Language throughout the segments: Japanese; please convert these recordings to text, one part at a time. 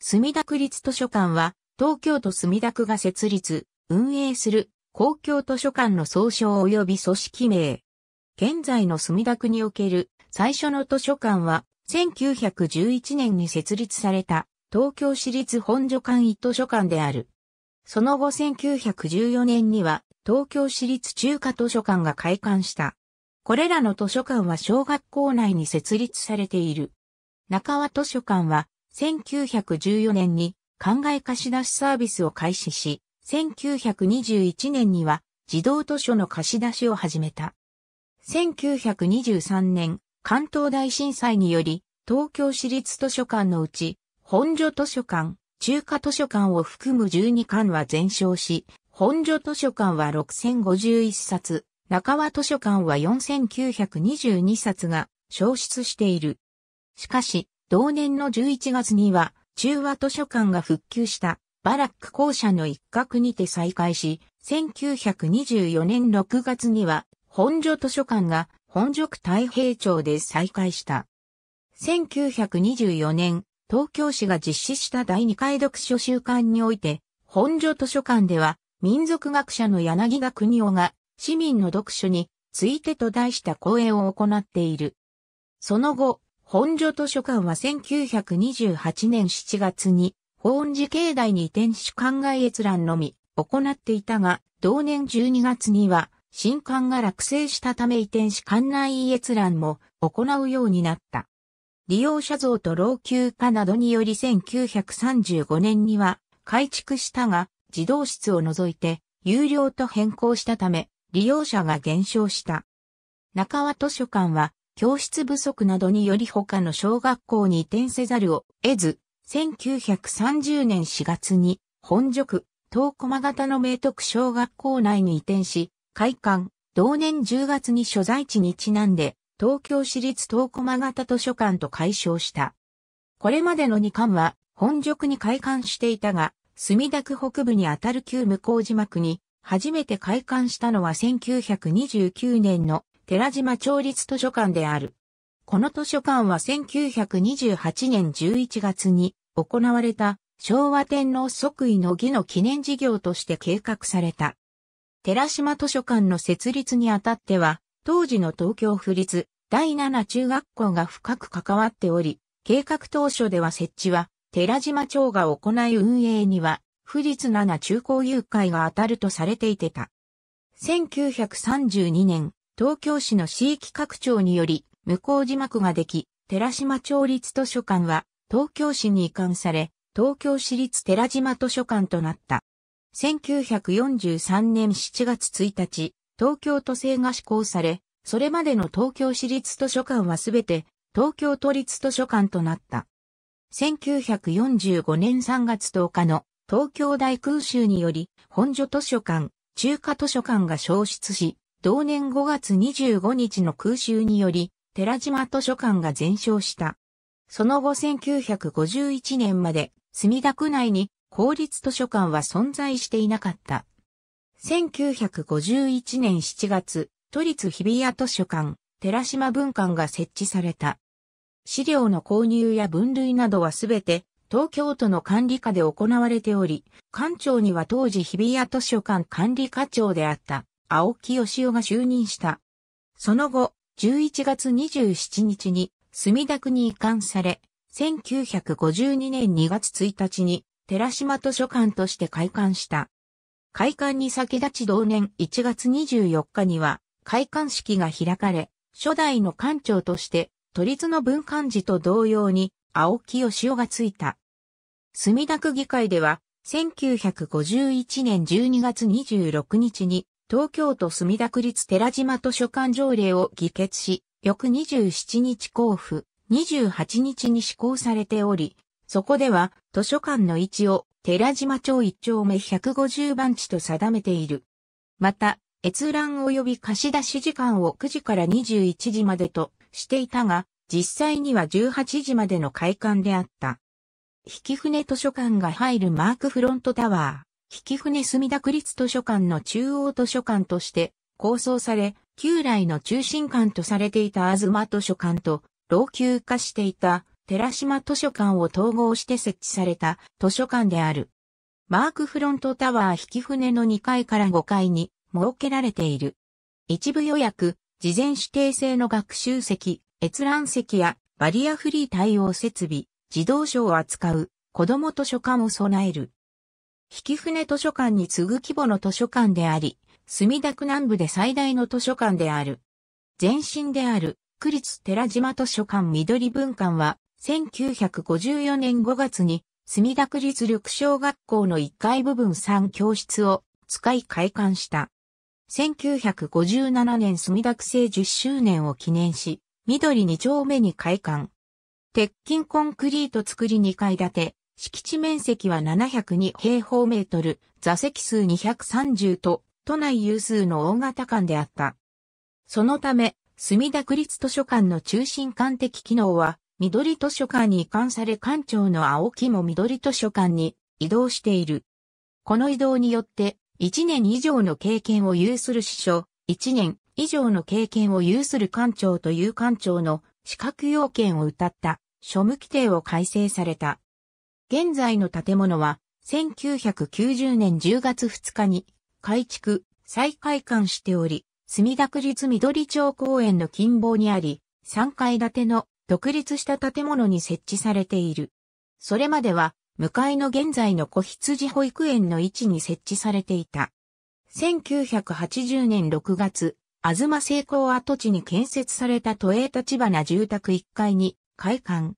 墨田区立図書館は、東京都墨田区が設立、運営する公共図書館の総称及び組織名。現在の墨田区における最初の図書館は、1911年に設立された東京市立本所館一図書館である。その後1914年には東京市立中華図書館が開館した。これらの図書館は小学校内に設立されている。中和図書館は1914年に灌漑貸し出しサービスを開始し、1921年には児童図書の貸し出しを始めた。1923年、関東大震災により、東京市立図書館のうち、本所図書館、中華図書館を含む12館は全焼し、本所図書館は6051冊、中和図書館は4922冊が消失している。しかし、同年の11月には、中和図書館が復旧したバラック校舎の一角にて再開し、1924年6月には、本所図書館が本所区太平町で再開した。1924年、東京市が実施した第二回読書週間において、本所図書館では、民族学者の柳田国夫が、市民の読書についてと題した講演を行っている。その後、本所図書館は1928年7月に、法恩寺境内に移転し館外閲覧のみ行っていたが、同年12月には、新館が落成したため移転し館内閲覧も行うようになった。利用者像と老朽化などにより1935年には改築したが、児童室を除いて有料と変更したため、利用者が減少した。中和図書館は教室不足などにより他の小学校に移転せざるを得ず、1930年4月に本塾、東駒型の明徳小学校内に移転し、開館、同年10月に所在地にちなんで、東京市立東駒型図書館と解消した。これまでの2館は、本塾に開館していたが、墨田区北部にあたる旧向島区に、初めて開館したのは1929年の寺島町立図書館である。この図書館は1928年11月に行われた昭和天皇即位の儀の記念事業として計画された。寺島図書館の設立にあたっては、当時の東京府立第七中学校が深く関わっており、計画当初では設置は、寺島町が行い運営には、府立七中高誘拐が当たるとされていてた。1932年、東京市の市域拡張により、向字幕ができ、寺島町立図書館は、東京市に移管され、東京市立寺島図書館となった。1943年7月1日、東京都政が施行され、それまでの東京市立図書館はすべて東京都立図書館となった。1945年3月10日の東京大空襲により、本所図書館、中華図書館が消失し、同年5月25日の空襲により、寺島図書館が全焼した。その後1951年まで、墨田区内に公立図書館は存在していなかった。1951年7月、都立日比谷図書館、寺島文館が設置された。資料の購入や分類などはすべて東京都の管理下で行われており、館長には当時日比谷図書館管理課長であった青木義雄が就任した。その後、11月27日に墨田区に移管され、1952年2月1日に寺島図書館として開館した。開館に先立ち同年1月24日には開館式が開かれ、初代の館長として都立の文館寺と同様に青木義雄がついた。墨田区議会では1951年12月26日に東京都墨田区立寺島図書館条例を議決し、翌27日交付、28日に施行されており、そこでは図書館の位置を寺島町1丁目150番地と定めている。また、閲覧及び貸し出し時間を9時から21時までとしていたが、実際には18時までの開館であった。引船図書館が入るマークフロントタワー。引船墨田区立図書館の中央図書館として構想され、旧来の中心館とされていた東図書館と老朽化していた寺島図書館を統合して設置された図書館である。マークフロントタワー引船の2階から5階に設けられている。一部予約、事前指定制の学習席、閲覧席やバリアフリー対応設備、自動書を扱う子供図書館を備える。引船図書館に次ぐ規模の図書館であり、墨田区南部で最大の図書館である。前身である、区立寺島図書館緑文館は、1954年5月に、墨田区立緑小学校の1階部分3教室を使い開館した。1957年墨田区生10周年を記念し、緑2丁目に開館。鉄筋コンクリート作り2階建て、敷地面積は702平方メートル、座席数230と、都内有数の大型館であった。そのため、墨田区立図書館の中心館的機能は、緑図書館に移管され館長の青木も緑図書館に移動している。この移動によって、1年以上の経験を有する司書、1年以上の経験を有する館長という館長の資格要件を謳った、書務規定を改正された。現在の建物は、1990年10月2日に改築、再開館しており、墨田区立緑町公園の近傍にあり、3階建ての独立した建物に設置されている。それまでは、向かいの現在の小羊保育園の位置に設置されていた。1980年6月、あずま成功跡地に建設された都営立花住宅1階に開館。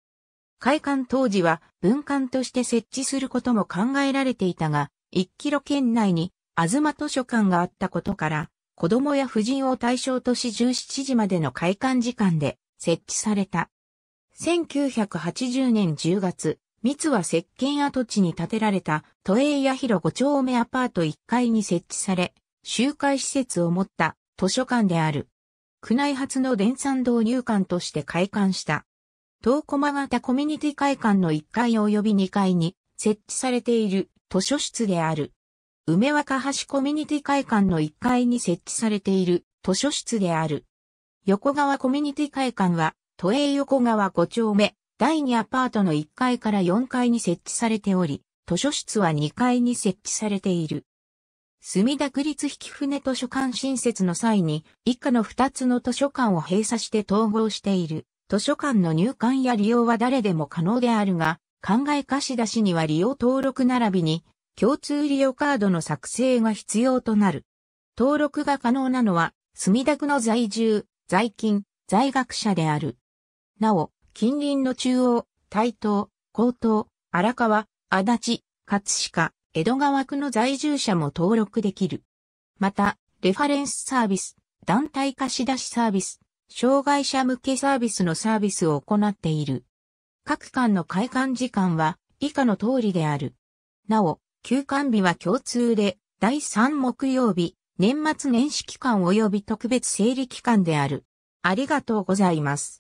開館当時は文館として設置することも考えられていたが、1キロ圏内に東図書館があったことから、子供や婦人を対象とし17時までの開館時間で設置された。1980年10月、三は石鹸跡地に建てられた都営八広5丁目アパート1階に設置され、集会施設を持った図書館である。区内初の電産導入館として開館した。東駒型コミュニティ会館の1階及び2階に設置されている図書室である。梅若橋コミュニティ会館の1階に設置されている図書室である。横川コミュニティ会館は、都営横川5丁目、第2アパートの1階から4階に設置されており、図書室は2階に設置されている。墨田区立引船図書館新設の際に、以下の2つの図書館を閉鎖して統合している。図書館の入館や利用は誰でも可能であるが、考え貸し出しには利用登録並びに共通利用カードの作成が必要となる。登録が可能なのは、墨田区の在住、在勤、在学者である。なお、近隣の中央、台東、江東、荒川、足立、葛飾、江戸川区の在住者も登録できる。また、レファレンスサービス、団体貸し出しサービス、障害者向けサービスのサービスを行っている。各館の開館時間は以下の通りである。なお、休館日は共通で、第3木曜日、年末年始期間及び特別整理期間である。ありがとうございます。